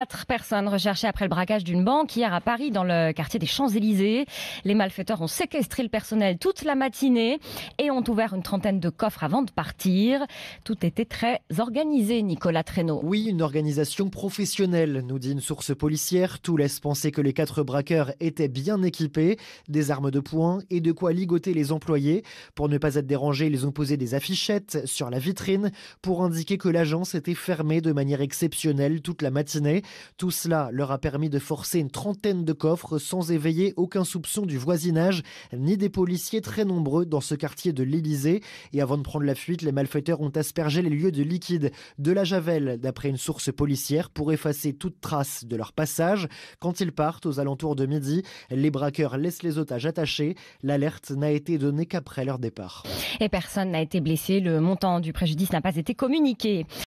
Quatre personnes recherchées après le braquage d'une banque hier à Paris, dans le quartier des Champs-Élysées. Les malfaiteurs ont séquestré le personnel toute la matinée et ont ouvert une trentaine de coffres avant de partir. Tout était très organisé, Nicolas Traîneau. Oui, une organisation professionnelle, nous dit une source policière. Tout laisse penser que les quatre braqueurs étaient bien équipés, des armes de poing et de quoi ligoter les employés. Pour ne pas être dérangés, ils ont posé des affichettes sur la vitrine pour indiquer que l'agence était fermée de manière exceptionnelle toute la matinée. Tout cela leur a permis de forcer une trentaine de coffres sans éveiller aucun soupçon du voisinage ni des policiers très nombreux dans ce quartier de l'Élysée. Et avant de prendre la fuite, les malfaiteurs ont aspergé les lieux de liquide, de la javel, d'après une source policière, pour effacer toute trace de leur passage. Quand ils partent aux alentours de midi, les braqueurs laissent les otages attachés. L'alerte n'a été donnée qu'après leur départ. Et personne n'a été blessé. Le montant du préjudice n'a pas été communiqué.